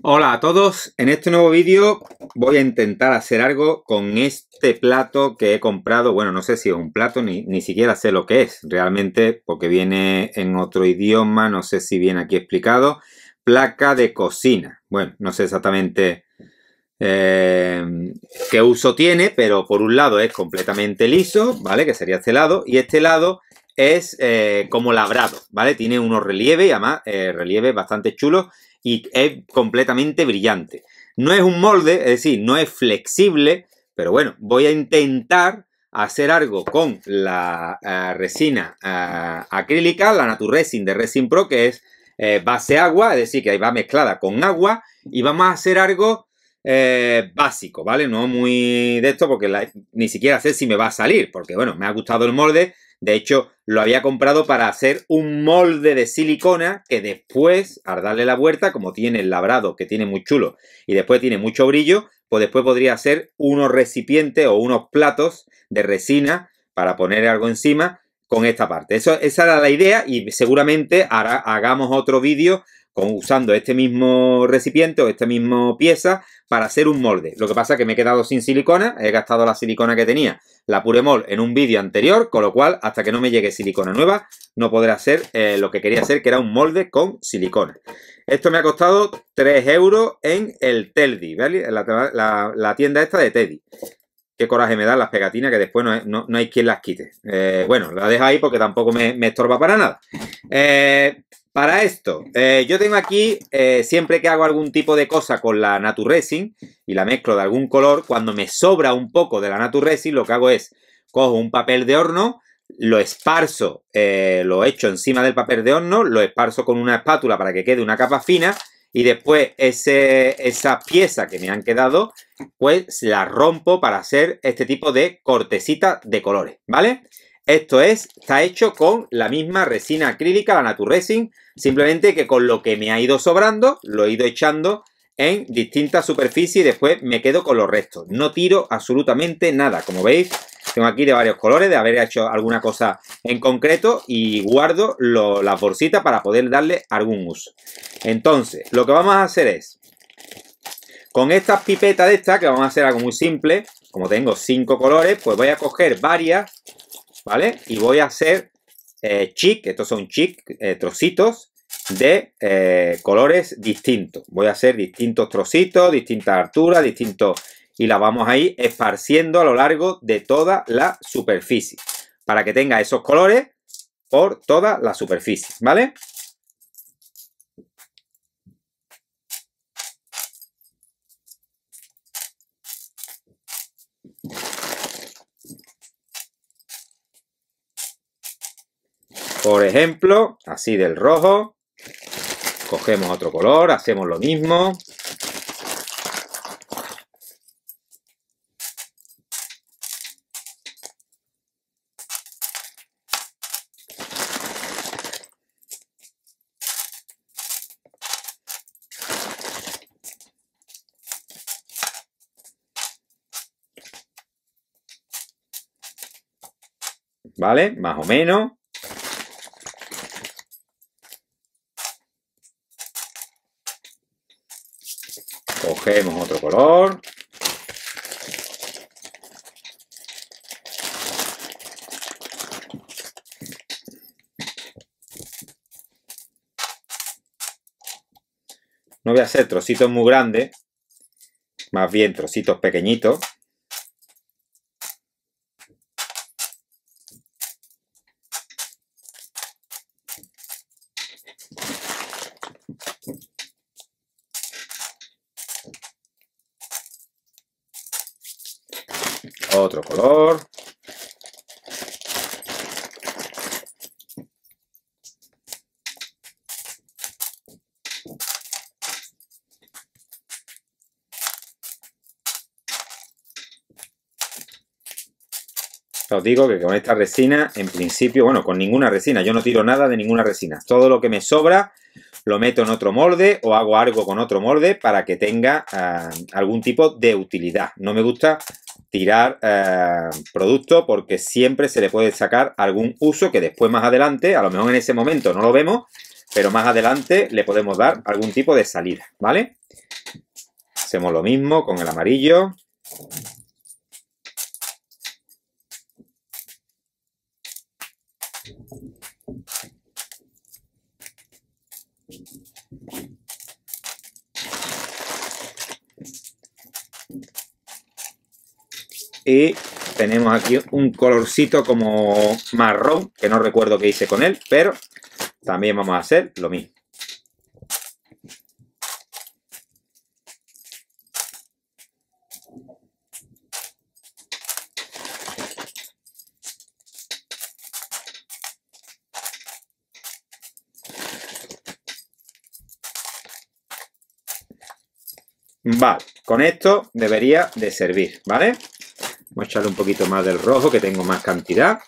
Hola a todos, en este nuevo vídeo voy a intentar hacer algo con este plato que he comprado, bueno no sé si es un plato, ni, siquiera sé lo que es realmente porque viene en otro idioma, no sé si viene aquí explicado, placa de cocina, bueno no sé exactamente eh, qué uso tiene, pero por un lado es completamente liso, ¿vale? Que sería este lado, y este lado es eh, como labrado, ¿vale? Tiene unos relieves y además eh, relieves bastante chulos y es completamente brillante. No es un molde, es decir, no es flexible, pero bueno, voy a intentar hacer algo con la eh, resina eh, acrílica, la Naturresin de Resin Pro, que es eh, base agua, es decir, que ahí va mezclada con agua, y vamos a hacer algo básico, ¿vale? No muy de esto, porque ni siquiera sé si me va a salir, porque bueno, me ha gustado el molde, de hecho, lo había comprado para hacer un molde de silicona que después, al darle la vuelta, como tiene el labrado, que tiene muy chulo, y después tiene mucho brillo, pues después podría hacer unos recipientes o unos platos de resina para poner algo encima con esta parte. Eso, esa era la idea y seguramente ahora hagamos otro vídeo usando este mismo recipiente o esta misma pieza para hacer un molde. Lo que pasa es que me he quedado sin silicona, he gastado la silicona que tenía, la Puremol, en un vídeo anterior, con lo cual hasta que no me llegue silicona nueva no podré hacer eh, lo que quería hacer, que era un molde con silicona. Esto me ha costado 3 euros en el Teldi, ¿vale? La, tienda esta de Teddy. Qué coraje me dan las pegatinas que después no, no, hay quien las quite. Eh, bueno, la dejo ahí porque tampoco me, me estorba para nada. Eh, para esto, eh, yo tengo aquí, eh, siempre que hago algún tipo de cosa con la naturresin Resin y la mezclo de algún color, cuando me sobra un poco de la Natur Resin, lo que hago es, cojo un papel de horno, lo esparzo, eh, lo echo encima del papel de horno, lo esparzo con una espátula para que quede una capa fina y después esa pieza que me han quedado, pues la rompo para hacer este tipo de cortecita de colores, ¿vale? Esto es, está hecho con la misma resina acrílica, la Naturresin, simplemente que con lo que me ha ido sobrando, lo he ido echando en distintas superficies y después me quedo con los restos. No tiro absolutamente nada, como veis, tengo aquí de varios colores, de haber hecho alguna cosa en concreto y guardo lo, las bolsitas para poder darle algún uso. Entonces, lo que vamos a hacer es, con estas pipetas de estas, que vamos a hacer algo muy simple, como tengo cinco colores, pues voy a coger varias ¿vale? Y voy a hacer eh, chic, estos son chic, eh, trocitos de eh, colores distintos. Voy a hacer distintos trocitos, distintas alturas, distintos... Y la vamos a ir esparciendo a lo largo de toda la superficie para que tenga esos colores por toda la superficie, ¿vale? Por ejemplo, así del rojo. Cogemos otro color, hacemos lo mismo. ¿vale? Más o menos. Cogemos otro color. No voy a hacer trocitos muy grandes, más bien trocitos pequeñitos. os digo que con esta resina, en principio, bueno, con ninguna resina, yo no tiro nada de ninguna resina. Todo lo que me sobra lo meto en otro molde o hago algo con otro molde para que tenga eh, algún tipo de utilidad. No me gusta tirar eh, producto porque siempre se le puede sacar algún uso que después más adelante, a lo mejor en ese momento no lo vemos, pero más adelante le podemos dar algún tipo de salida, ¿vale? Hacemos lo mismo con el amarillo. y tenemos aquí un colorcito como marrón, que no recuerdo qué hice con él, pero también vamos a hacer lo mismo. Vale, con esto debería de servir, ¿vale? Voy a echarle un poquito más del rojo, que tengo más cantidad.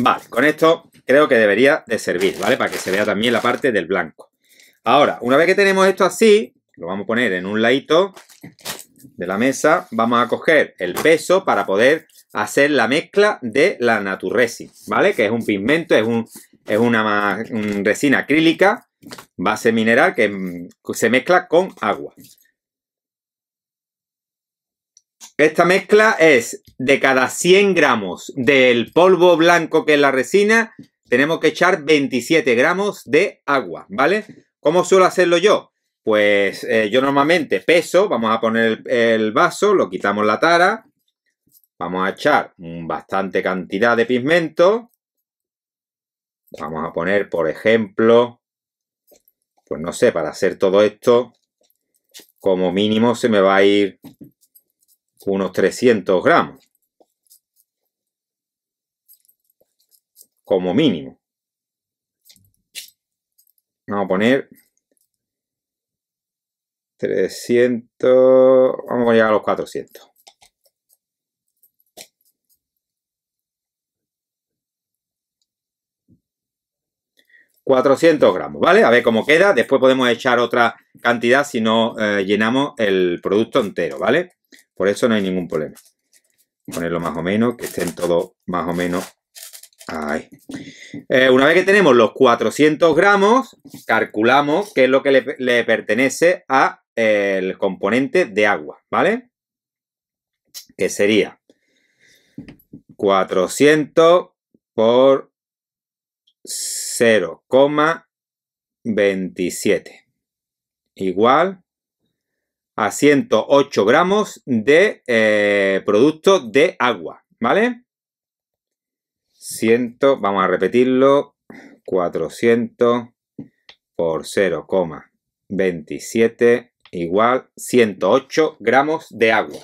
Vale, con esto creo que debería de servir, ¿vale? Para que se vea también la parte del blanco. Ahora, una vez que tenemos esto así, lo vamos a poner en un ladito de la mesa, vamos a coger el peso para poder hacer la mezcla de la naturresi, ¿vale? Que es un pigmento, es, es una resina acrílica, base mineral que se mezcla con agua. Esta mezcla es de cada 100 gramos del polvo blanco que es la resina, tenemos que echar 27 gramos de agua, ¿vale? ¿Cómo suelo hacerlo yo? Pues eh, yo normalmente peso, vamos a poner el, vaso, lo quitamos la tara, vamos a echar bastante cantidad de pigmento, vamos a poner, por ejemplo, pues no sé, para hacer todo esto, como mínimo se me va a ir unos 300 gramos. Como mínimo. Vamos a poner 300, vamos a llegar a los 400. ...400 gramos, ¿vale? A ver cómo queda. Después podemos echar otra cantidad si no eh, llenamos el producto entero, ¿vale? Por eso no hay ningún problema. Ponerlo más o menos, que estén todos más o menos eh, una vez que tenemos los 400 gramos, calculamos qué es lo que le, pertenece a el componente de agua, ¿vale? Que sería 400 por 0,27 igual a 108 gramos de eh, producto de agua, ¿vale? 100, vamos a repetirlo, 400 por 0,27 igual 108 gramos de agua.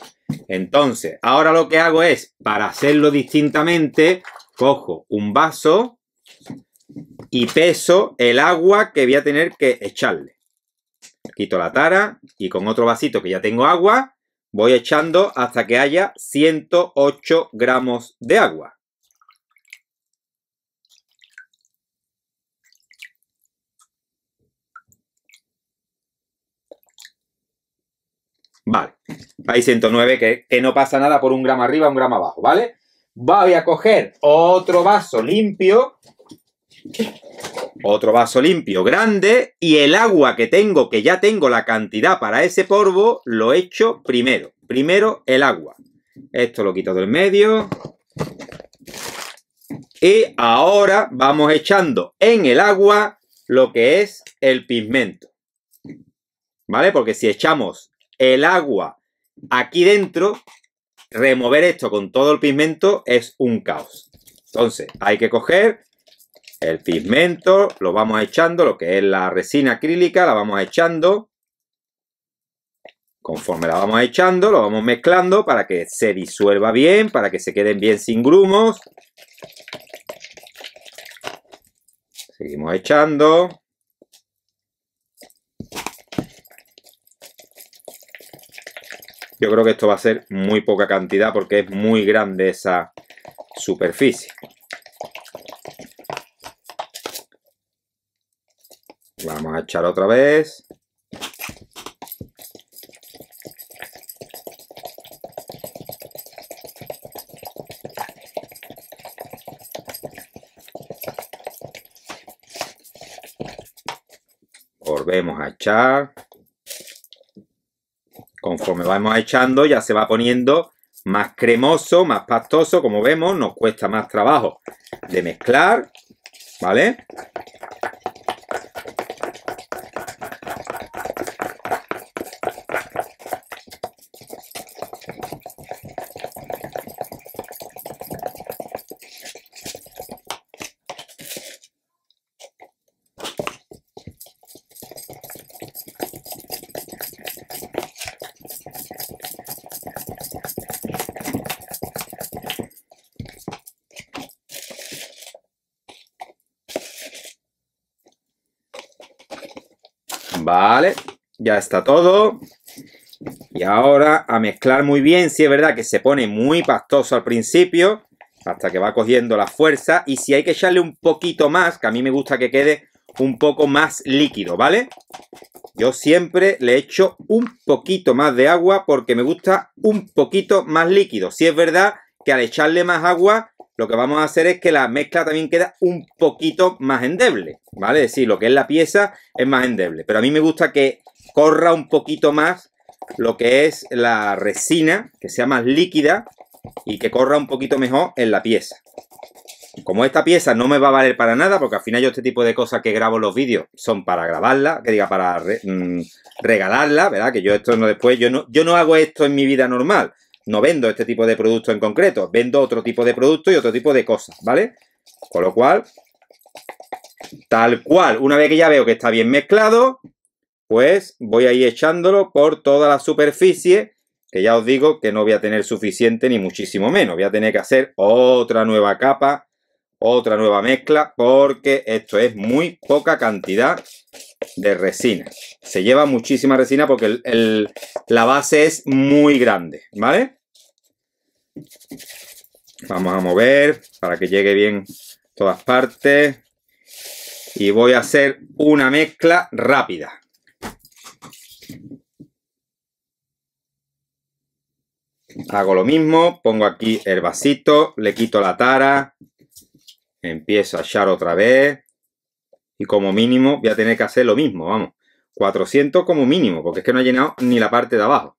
Entonces, ahora lo que hago es, para hacerlo distintamente, cojo un vaso y peso el agua que voy a tener que echarle. Quito la tara y con otro vasito que ya tengo agua, voy echando hasta que haya 108 gramos de agua. Vale, hay 109, que, que no pasa nada por un gramo arriba, un gramo abajo, ¿vale? Voy a coger otro vaso limpio, otro vaso limpio grande, y el agua que tengo, que ya tengo la cantidad para ese polvo, lo echo primero. Primero el agua. Esto lo quito del medio. Y ahora vamos echando en el agua lo que es el pigmento. ¿Vale? Porque si echamos el agua aquí dentro, remover esto con todo el pigmento es un caos. Entonces, hay que coger el pigmento, lo vamos echando, lo que es la resina acrílica, la vamos echando. Conforme la vamos echando, lo vamos mezclando para que se disuelva bien, para que se queden bien sin grumos. Seguimos echando. Yo creo que esto va a ser muy poca cantidad porque es muy grande esa superficie. Vamos a echar otra vez. Volvemos a echar conforme vamos echando ya se va poniendo más cremoso, más pastoso, como vemos, nos cuesta más trabajo de mezclar, ¿vale? Vale, ya está todo. Y ahora a mezclar muy bien. Si es verdad que se pone muy pastoso al principio, hasta que va cogiendo la fuerza. Y si hay que echarle un poquito más, que a mí me gusta que quede un poco más líquido, ¿vale? Yo siempre le echo un poquito más de agua porque me gusta un poquito más líquido. Si es verdad que al echarle más agua lo que vamos a hacer es que la mezcla también queda un poquito más endeble, ¿vale? Es decir, lo que es la pieza es más endeble, pero a mí me gusta que corra un poquito más lo que es la resina, que sea más líquida y que corra un poquito mejor en la pieza. Como esta pieza no me va a valer para nada, porque al final yo este tipo de cosas que grabo los vídeos son para grabarla, que diga, para mm, regalarla, ¿verdad? Que yo esto no después, yo yo no hago esto en mi vida normal no vendo este tipo de producto en concreto, vendo otro tipo de producto y otro tipo de cosas, ¿vale? Con lo cual, tal cual, una vez que ya veo que está bien mezclado, pues voy a ir echándolo por toda la superficie, que ya os digo que no voy a tener suficiente ni muchísimo menos, voy a tener que hacer otra nueva capa, otra nueva mezcla, porque esto es muy poca cantidad de resina. Se lleva muchísima resina porque la base es muy grande, ¿vale? Vamos a mover para que llegue bien todas partes. Y voy a hacer una mezcla rápida. Hago lo mismo, pongo aquí el vasito, le quito la tara, empiezo a echar otra vez como mínimo voy a tener que hacer lo mismo, vamos. 400 como mínimo, porque es que no ha llenado ni la parte de abajo.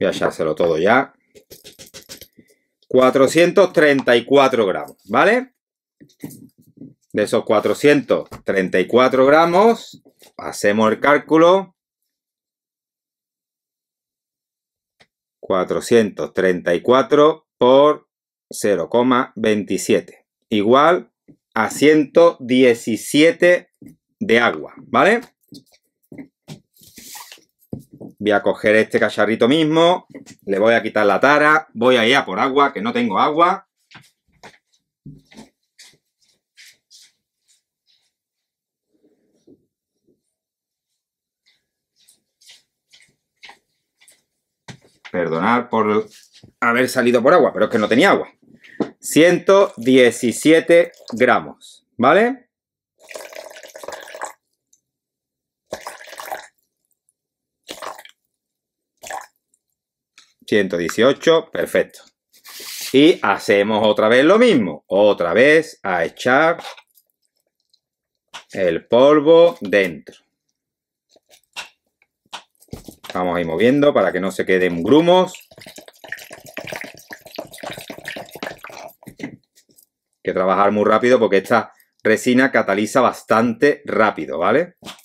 Voy a echárselo todo ya. 434 gramos, ¿vale? De esos 434 gramos, hacemos el cálculo. 434 por 0,27. Igual a 117 de agua, ¿vale? Voy a coger este cacharrito mismo, le voy a quitar la tara, voy a ir a por agua, que no tengo agua. Perdonar por haber salido por agua, pero es que no tenía agua. 117 gramos, ¿vale? ...118, perfecto. Y hacemos otra vez lo mismo. Otra vez a echar el polvo dentro. Vamos a ir moviendo para que no se queden grumos. que trabajar muy rápido porque esta resina cataliza bastante rápido, ¿vale? vale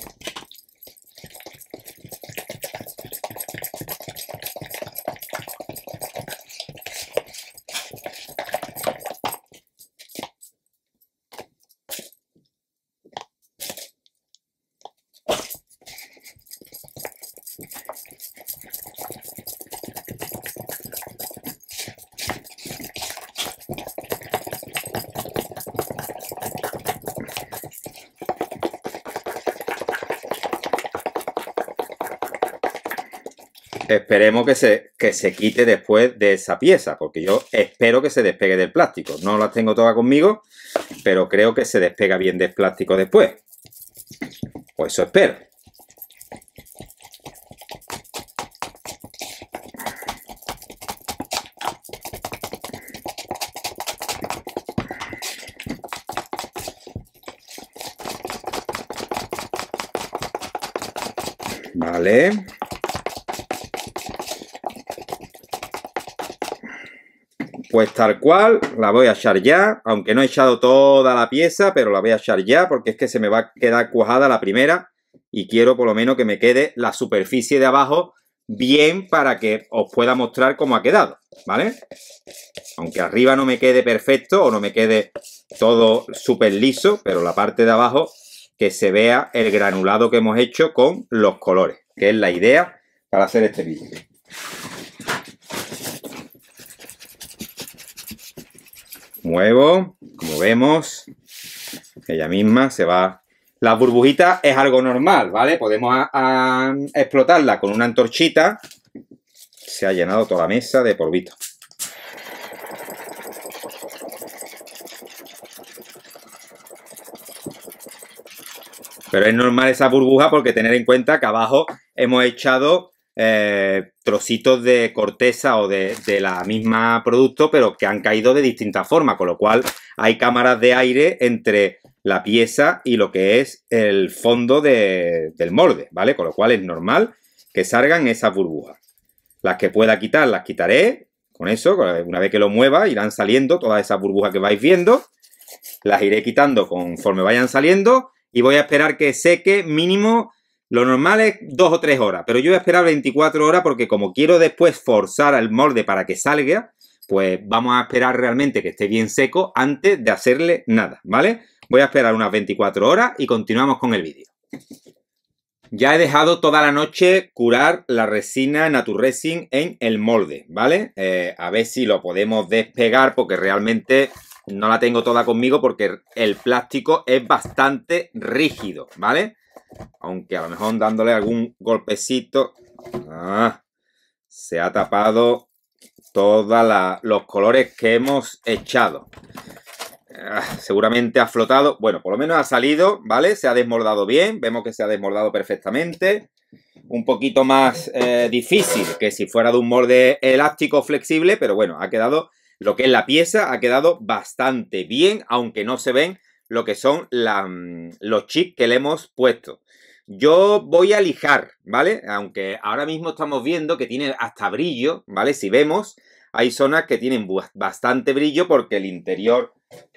que se, que se quite después de esa pieza, porque yo espero que se despegue del plástico. No las tengo todas conmigo, pero creo que se despega bien del plástico después. pues eso espero. Vale. Pues tal cual, la voy a echar ya, aunque no he echado toda la pieza, pero la voy a echar ya porque es que se me va a quedar cuajada la primera y quiero por lo menos que me quede la superficie de abajo bien para que os pueda mostrar cómo ha quedado, ¿vale? Aunque arriba no me quede perfecto o no me quede todo súper liso, pero la parte de abajo que se vea el granulado que hemos hecho con los colores, que es la idea para hacer este vídeo. muevo, como vemos, ella misma se va... La burbujita es algo normal, ¿vale? Podemos explotarla con una antorchita. Se ha llenado toda la mesa de polvito. Pero es normal esa burbuja porque tener en cuenta que abajo hemos echado eh, trocitos de corteza o de, la misma producto, pero que han caído de distinta forma, con lo cual hay cámaras de aire entre la pieza y lo que es el fondo del molde, ¿vale? Con lo cual es normal que salgan esas burbujas. Las que pueda quitar, las quitaré. Con eso, una vez que lo mueva, irán saliendo todas esas burbujas que vais viendo. Las iré quitando conforme vayan saliendo y voy a esperar que seque mínimo lo normal es dos o tres horas, pero yo voy a esperar 24 horas porque como quiero después forzar al molde para que salga, pues vamos a esperar realmente que esté bien seco antes de hacerle nada, ¿vale? Voy a esperar unas 24 horas y continuamos con el vídeo. Ya he dejado toda la noche curar la resina Naturresin en el molde, ¿vale? Eh, a ver si lo podemos despegar porque realmente no la tengo toda conmigo porque el plástico es bastante rígido, ¿vale? Aunque a lo mejor dándole algún golpecito. Ah, se ha tapado todos los colores que hemos echado. Ah, seguramente ha flotado. Bueno, por lo menos ha salido, ¿vale? Se ha desmoldado bien. Vemos que se ha desmoldado perfectamente. Un poquito más eh, difícil que si fuera de un molde elástico flexible, pero bueno, ha quedado lo que es la pieza ha quedado bastante bien, aunque no se ven lo que son mm, los chips que le hemos puesto. Yo voy a lijar, ¿vale? Aunque ahora mismo estamos viendo que tiene hasta brillo, ¿vale? Si vemos, hay zonas que tienen bastante brillo porque el interior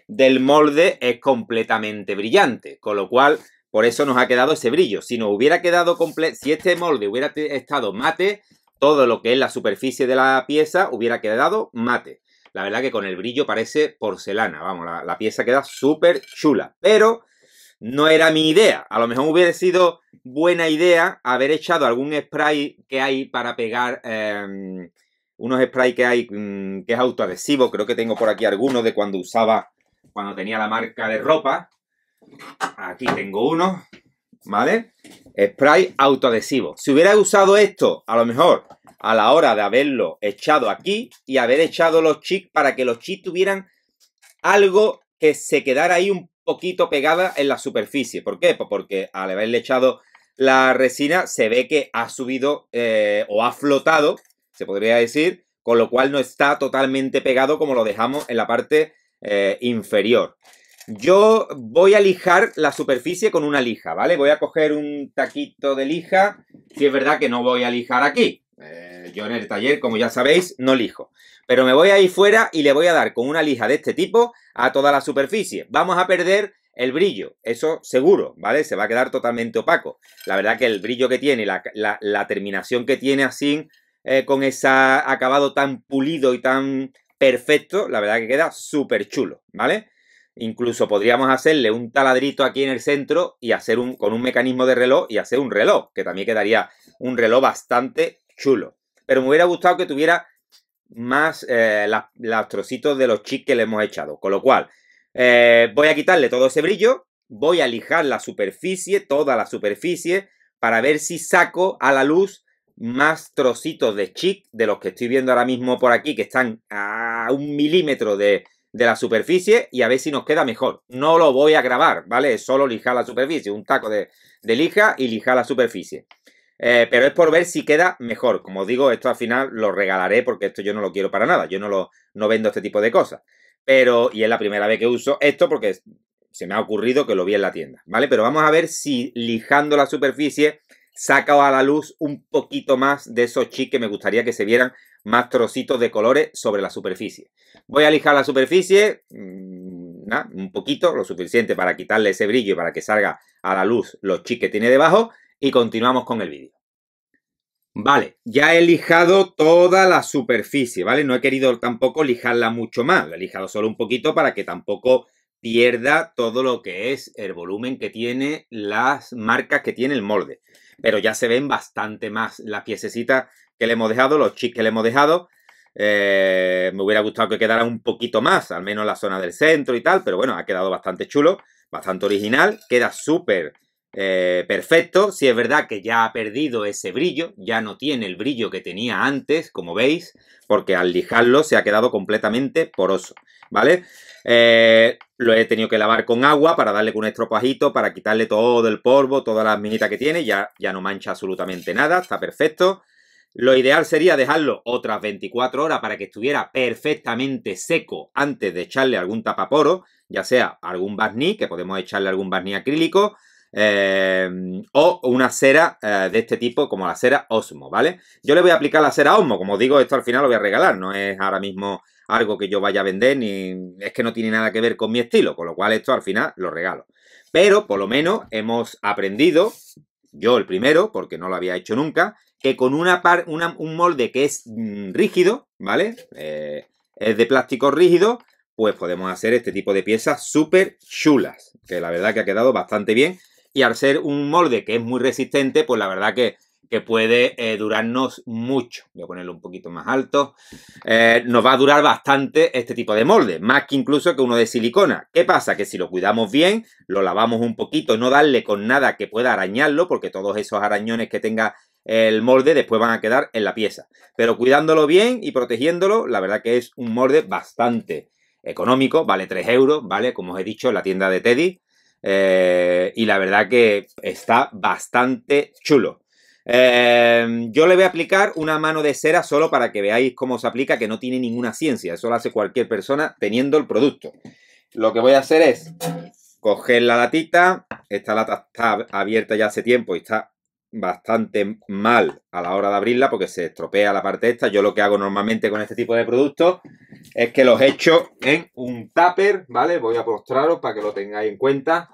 del molde es completamente brillante, con lo cual por eso nos ha quedado ese brillo. Si hubiera quedado completo, si este molde hubiera estado mate, todo lo que es la superficie de la pieza hubiera quedado mate. La verdad que con el brillo parece porcelana, vamos, la, pieza queda súper chula. Pero no era mi idea. A lo mejor hubiera sido buena idea haber echado algún spray que hay para pegar... Em, unos spray que hay mm, que es autoadhesivo, creo que tengo por aquí algunos de cuando usaba, cuando tenía la marca de ropa. Aquí tengo uno, ¿vale? Spray autoadhesivo. Si hubiera usado esto, a lo mejor a la hora de haberlo echado aquí y haber echado los chips para que los chips tuvieran algo que se quedara ahí un poquito pegada en la superficie. ¿Por qué? Pues porque al haberle echado la resina se ve que ha subido eh, o ha flotado, se podría decir, con lo cual no está totalmente pegado como lo dejamos en la parte eh, inferior. Yo voy a lijar la superficie con una lija, ¿vale? Voy a coger un taquito de lija, si es verdad que no voy a lijar aquí. Eh, eh, yo en el taller, como ya sabéis, no lijo. Pero me voy a ir fuera y le voy a dar con una lija de este tipo a toda la superficie. Vamos a perder el brillo, eso seguro, ¿vale? Se va a quedar totalmente opaco. La verdad que el brillo que tiene, la, terminación que tiene así, eh, con ese acabado tan pulido y tan perfecto, la verdad que queda súper chulo, ¿vale? Incluso podríamos hacerle un taladrito aquí en el centro y hacer un, con un mecanismo de reloj y hacer un reloj, que también quedaría un reloj bastante chulo pero me hubiera gustado que tuviera más eh, los trocitos de los chips que le hemos echado. Con lo cual, eh, voy a quitarle todo ese brillo, voy a lijar la superficie, toda la superficie, para ver si saco a la luz más trocitos de chic de los que estoy viendo ahora mismo por aquí, que están a un milímetro de, la superficie y a ver si nos queda mejor. No lo voy a grabar, ¿vale? solo lijar la superficie, un taco de, de lija y lijar la superficie. Eh, pero es por ver si queda mejor. Como digo, esto al final lo regalaré porque esto yo no lo quiero para nada. Yo no lo vendo este tipo de cosas. Pero, y es la primera vez que uso esto porque se me ha ocurrido que lo vi en la tienda, ¿vale? Pero vamos a ver si lijando la superficie saca a la luz un poquito más de esos chips que me gustaría que se vieran más trocitos de colores sobre la superficie. Voy a lijar la superficie, mm, un poquito, lo suficiente para quitarle ese brillo y para que salga a la luz los chips que tiene debajo y continuamos con el vídeo. Vale, ya he lijado toda la superficie, ¿vale? No he querido tampoco lijarla mucho más, la he lijado solo un poquito para que tampoco pierda todo lo que es el volumen que tiene las marcas que tiene el molde. Pero ya se ven bastante más las piececitas que le hemos dejado, los chips que le hemos dejado. Eh, me hubiera gustado que quedara un poquito más, al menos la zona del centro y tal, pero bueno, ha quedado bastante chulo, bastante original, queda súper eh, perfecto. Si es verdad que ya ha perdido ese brillo, ya no tiene el brillo que tenía antes, como veis, porque al lijarlo se ha quedado completamente poroso, ¿vale? Eh, lo he tenido que lavar con agua para darle con un estropajito, para quitarle todo el polvo, todas las minitas que tiene, ya, ya no mancha absolutamente nada, está perfecto. Lo ideal sería dejarlo otras 24 horas para que estuviera perfectamente seco antes de echarle algún tapaporo, ya sea algún barniz, que podemos echarle algún barniz acrílico, eh, o una cera eh, de este tipo, como la cera Osmo, ¿vale? Yo le voy a aplicar la cera Osmo, como digo, esto al final lo voy a regalar, no es ahora mismo algo que yo vaya a vender, ni es que no tiene nada que ver con mi estilo, con lo cual esto al final lo regalo. Pero por lo menos hemos aprendido, yo el primero, porque no lo había hecho nunca, que con una, un molde que es mm, rígido, ¿vale? Eh, es de plástico rígido, pues podemos hacer este tipo de piezas súper chulas, que la verdad que ha quedado bastante bien y al ser un molde que es muy resistente, pues la verdad que, puede eh, durarnos mucho. Voy a ponerlo un poquito más alto. Eh, nos va a durar bastante este tipo de molde, más que incluso que uno de silicona. ¿Qué pasa? Que si lo cuidamos bien, lo lavamos un poquito, no darle con nada que pueda arañarlo, porque todos esos arañones que tenga el molde después van a quedar en la pieza. Pero cuidándolo bien y protegiéndolo, la verdad que es un molde bastante económico, vale 3 euros, ¿vale? Como os he dicho, en la tienda de Teddy. Eh, y la verdad que está bastante chulo. Em, yo le voy a aplicar una mano de cera solo para que veáis cómo se aplica, que no tiene ninguna ciencia. Eso lo hace cualquier persona teniendo el producto. Lo que voy a hacer es coger la latita. Esta lata está abierta ya hace tiempo y está bastante mal a la hora de abrirla porque se estropea la parte esta. Yo lo que hago normalmente con este tipo de productos es que los echo en un tupper, ¿vale? Voy a postraros para que lo tengáis en cuenta.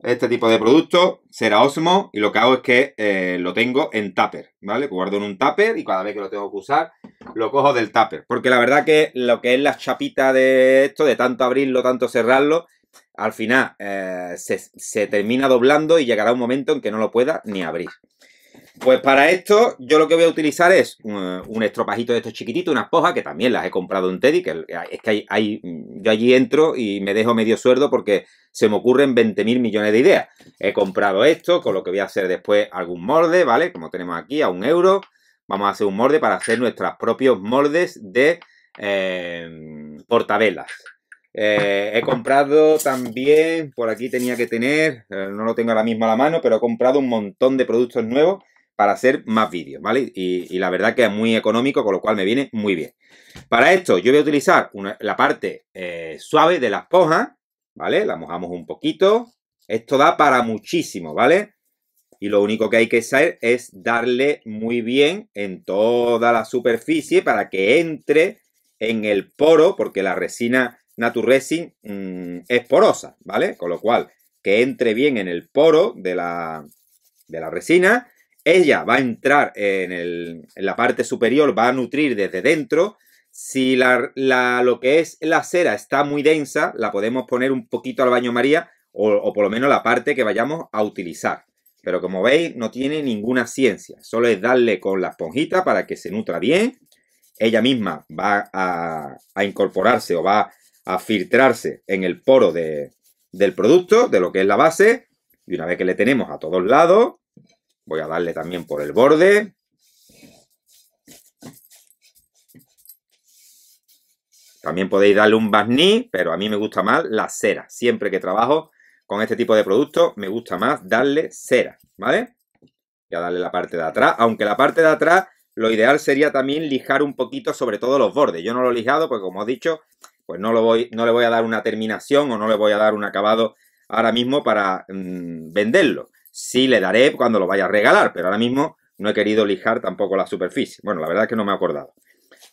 Este tipo de producto será Osmo y lo que hago es que eh, lo tengo en tupper, ¿vale? Guardo en un tupper y cada vez que lo tengo que usar lo cojo del tupper. Porque la verdad que lo que es la chapita de esto, de tanto abrirlo, tanto cerrarlo, al final eh, se, termina doblando y llegará un momento en que no lo pueda ni abrir. Pues para esto yo lo que voy a utilizar es eh, un, estropajito de estos chiquititos, unas pojas que también las he comprado en Teddy, que es que hay, yo allí entro y me dejo medio sueldo porque se me ocurren 20.000 millones de ideas. He comprado esto, con lo que voy a hacer después algún molde, ¿vale? Como tenemos aquí, a un euro. Vamos a hacer un molde para hacer nuestros propios moldes de eh, portabelas, eh, he comprado también, por aquí tenía que tener, eh, no lo tengo ahora mismo a la mano, pero he comprado un montón de productos nuevos para hacer más vídeos, ¿vale? Y, la verdad que es muy económico, con lo cual me viene muy bien. Para esto yo voy a utilizar la parte eh, suave de la esponja, ¿vale? La mojamos un poquito. Esto da para muchísimo, ¿vale? Y lo único que hay que hacer es darle muy bien en toda la superficie para que entre en el poro, porque la resina Naturresin mm, es porosa, ¿vale? Con lo cual, que entre bien en el poro de la, de la resina, ella va a entrar en, la parte superior, va a nutrir desde dentro. Si la, lo que es la cera está muy densa, la podemos poner un poquito al baño María o, por lo menos la parte que vayamos a utilizar. Pero como veis, no tiene ninguna ciencia. Solo es darle con la esponjita para que se nutra bien. Ella misma va a, a incorporarse o va a filtrarse en el poro del producto, de lo que es la base. Y una vez que le tenemos a todos lados, voy a darle también por el borde. También podéis darle un barniz, pero a mí me gusta más la cera. Siempre que trabajo con este tipo de productos, me gusta más darle cera, ¿vale? Voy a darle la parte de atrás, aunque la parte de atrás lo ideal sería también lijar un poquito, sobre todo los bordes. Yo no lo he lijado porque, como he dicho, pues no, lo voy, no le voy a dar una terminación o no le voy a dar un acabado ahora mismo para mm, venderlo. Sí le daré cuando lo vaya a regalar, pero ahora mismo no he querido lijar tampoco la superficie. Bueno, la verdad es que no me he acordado.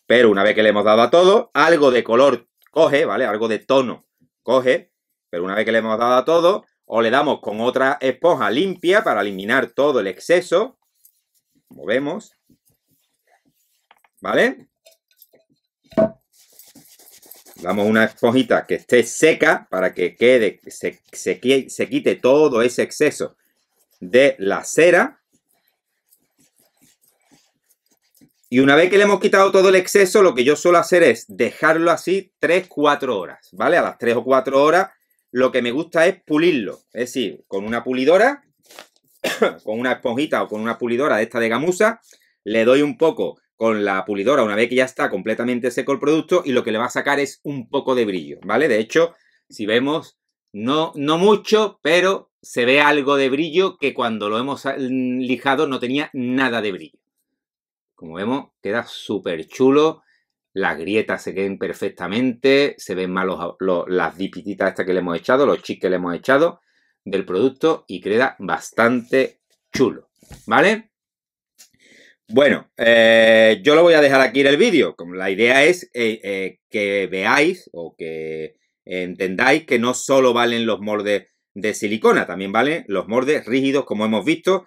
Pero una vez que le hemos dado a todo, algo de color coge, ¿vale? Algo de tono coge, pero una vez que le hemos dado a todo, o le damos con otra esponja limpia para eliminar todo el exceso, movemos, ¿vale? damos una esponjita que esté seca para que quede, se, se, se quite todo ese exceso de la cera. Y una vez que le hemos quitado todo el exceso, lo que yo suelo hacer es dejarlo así 3-4 horas, ¿vale? A las 3 o 4 horas lo que me gusta es pulirlo. Es decir, con una pulidora, con una esponjita o con una pulidora de esta de gamusa, le doy un poco con la pulidora una vez que ya está completamente seco el producto y lo que le va a sacar es un poco de brillo, ¿vale? De hecho, si vemos, no, no mucho, pero se ve algo de brillo que cuando lo hemos eh, lijado no tenía nada de brillo. Como vemos, queda súper chulo. Las grietas se queden perfectamente, se ven mal las dipititas estas que le hemos echado, los chips que le hemos echado del producto y queda bastante chulo, ¿vale? Bueno, eh, yo lo voy a dejar aquí en el vídeo. La idea es eh, eh, que veáis o que entendáis que no solo valen los moldes de silicona, también valen los moldes rígidos, como hemos visto,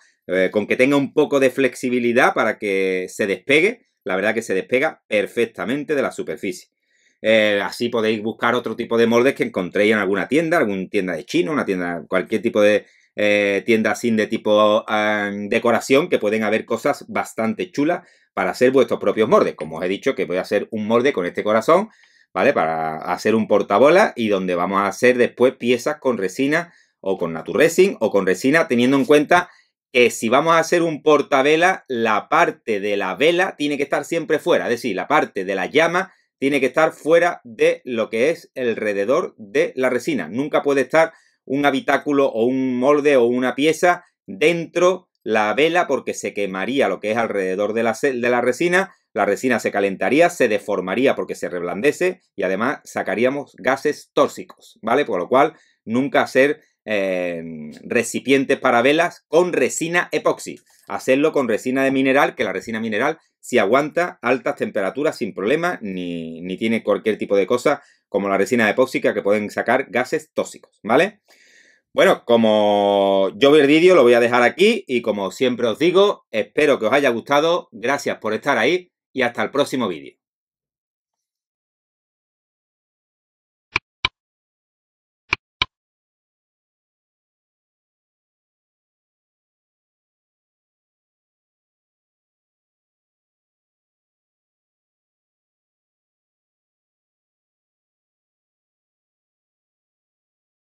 con que tenga un poco de flexibilidad para que se despegue. La verdad que se despega perfectamente de la superficie. así podéis buscar otro tipo de moldes que encontréis en alguna tienda, alguna tienda de chino, una tienda, cualquier tipo de, tienda eh, tiendas sin de tipo ah, decoración que pueden haber cosas bastante chulas para hacer vuestros propios mordes Como os he dicho que voy a hacer un morde con este corazón, ¿vale? Para hacer un portabola y donde vamos a hacer después piezas con resina o con Naturresin o con resina teniendo en cuenta que si vamos a hacer un portavela, la parte de la vela tiene que estar siempre fuera, es decir, la parte de la llama tiene que estar fuera de lo que es alrededor de la resina. Nunca puede estar un habitáculo o un molde o una pieza dentro la vela porque se quemaría lo que es alrededor de la, de la resina, la resina se calentaría, se deformaría porque se reblandece y además sacaríamos gases tóxicos, ¿vale? Por lo cual nunca hacer Em, recipientes para velas con resina epoxi. Hacerlo con resina de mineral, que la resina mineral si aguanta altas temperaturas sin problema, ni, ni tiene cualquier tipo de cosa como la resina epóxica que pueden sacar gases tóxicos, ¿vale? Bueno, como yo vi el vídeo, lo voy a dejar aquí y como siempre os digo, espero que os haya gustado, gracias por estar ahí y hasta el próximo vídeo.